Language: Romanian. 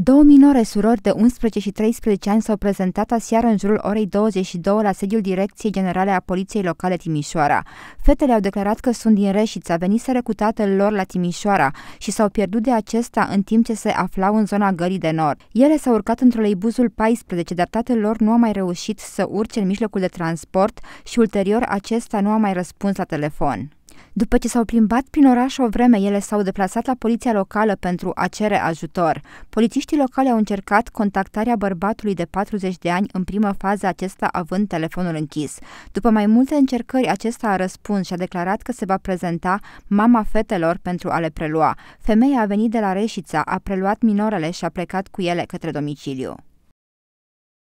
Două minore surori de 11 și 13 ani s-au prezentat aseară în jurul orei 22 la sediul Direcției Generale a Poliției Locale Timișoara. Fetele au declarat că sunt din Reșița, veniseră cu tatăl lor la Timișoara și s-au pierdut de acesta în timp ce se aflau în zona Gării de Nord. Ele s-au urcat într-o leibuzul 14, dar tatăl lor nu a mai reușit să urce în mijlocul de transport și ulterior acesta nu a mai răspuns la telefon. După ce s-au plimbat prin oraș o vreme, ele s-au deplasat la poliția locală pentru a cere ajutor. Polițiștii locali au încercat contactarea bărbatului de 40 de ani în primă fază, acesta având telefonul închis. După mai multe încercări, acesta a răspuns și a declarat că se va prezenta mama fetelor pentru a le prelua. Femeia a venit de la Reșița, a preluat minorele și a plecat cu ele către domiciliu.